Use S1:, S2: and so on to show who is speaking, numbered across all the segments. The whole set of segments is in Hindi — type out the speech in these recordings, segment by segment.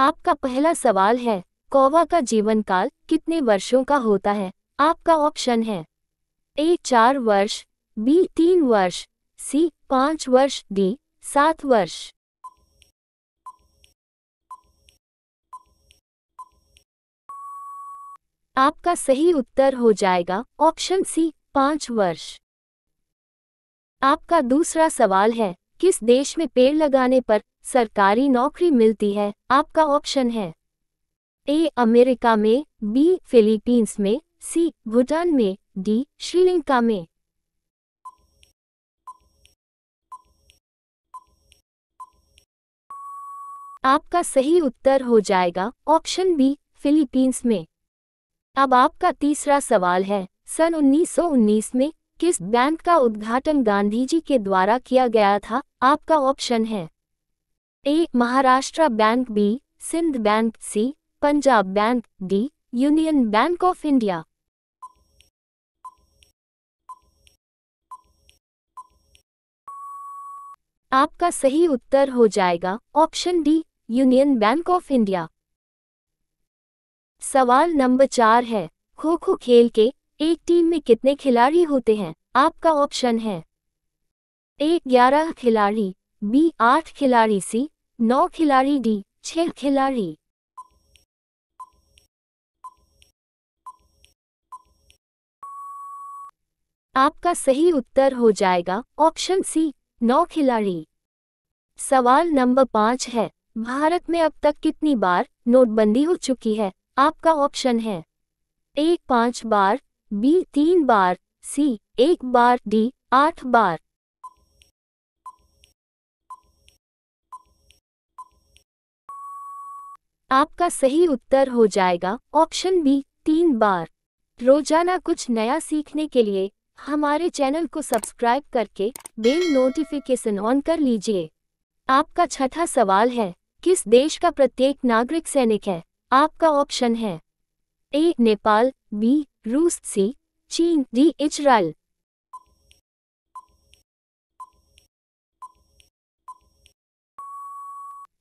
S1: आपका पहला सवाल है कौवा का जीवन काल कितने वर्षों का होता है आपका ऑप्शन है ए चार वर्ष बी तीन वर्ष सी पांच वर्ष डी सात वर्ष आपका सही उत्तर हो जाएगा ऑप्शन सी पांच वर्ष आपका दूसरा सवाल है किस देश में पेड़ लगाने पर सरकारी नौकरी मिलती है आपका ऑप्शन है ए अमेरिका में बी फिलीपींस में सी भूटान में डी श्रीलंका में आपका सही उत्तर हो जाएगा ऑप्शन बी फिलीपींस में अब आपका तीसरा सवाल है सन 1919 में किस बैंक का उद्घाटन गांधी जी के द्वारा किया गया था आपका ऑप्शन है A Maharashtra Bank B Sindh Bank C Punjab Bank D Union Bank of India आपका सही उत्तर हो जाएगा option D Union Bank of India सवाल नंबर चार है खो खो खेल के एक टीम में कितने खिलाड़ी होते हैं आपका ऑप्शन है ए ग्यारह खिलाड़ी बी आठ खिलाड़ी सी नौ खिलाड़ी डी छह खिलाड़ी आपका सही उत्तर हो जाएगा ऑप्शन सी नौ खिलाड़ी सवाल नंबर पांच है भारत में अब तक कितनी बार नोटबंदी हो चुकी है आपका ऑप्शन है एक पांच बार बी तीन बार सी एक बार डी आठ बार आपका सही उत्तर हो जाएगा ऑप्शन बी तीन बार रोजाना कुछ नया सीखने के लिए हमारे चैनल को सब्सक्राइब करके बेल नोटिफिकेशन ऑन कर लीजिए आपका छठा सवाल है किस देश का प्रत्येक नागरिक सैनिक है आपका ऑप्शन है ए नेपाल बी रूस सी चीन डी इजराइल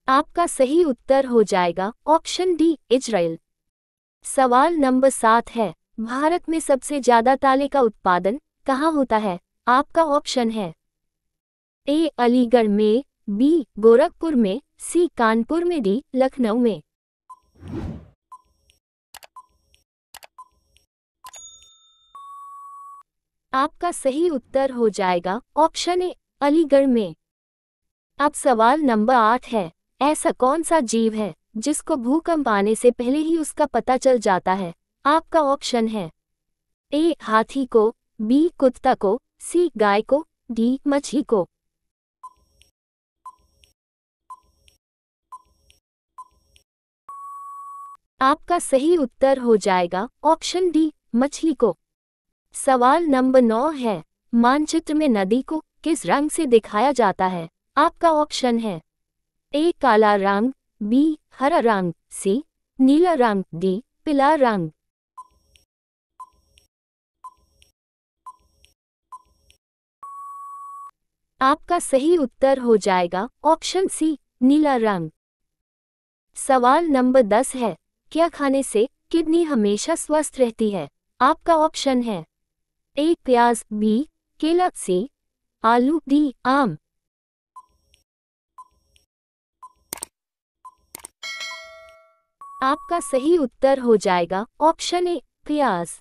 S1: आपका सही उत्तर हो जाएगा ऑप्शन डी इजराइल सवाल नंबर सात है भारत में सबसे ज्यादा ताले का उत्पादन कहाँ होता है आपका ऑप्शन है ए अलीगढ़ में बी गोरखपुर में सी कानपुर में डी लखनऊ में आपका सही उत्तर हो जाएगा ऑप्शन ए अलीगढ़ में अब सवाल नंबर आठ है ऐसा कौन सा जीव है जिसको भूकंप आने से पहले ही उसका पता चल जाता है आपका ऑप्शन है ए हाथी को बी कुत्ता को सी गाय को डी मछली को आपका सही उत्तर हो जाएगा ऑप्शन डी मछली को सवाल नंबर नौ है मानचित्र में नदी को किस रंग से दिखाया जाता है आपका ऑप्शन है ए काला रंग बी हरा रंग सी नीला रंग डी पीला रंग आपका सही उत्तर हो जाएगा ऑप्शन सी नीला रंग सवाल नंबर दस है क्या खाने से किडनी हमेशा स्वस्थ रहती है आपका ऑप्शन है एक प्याज बी केला सी आलू डी आम आपका सही उत्तर हो जाएगा ऑप्शन ए प्याज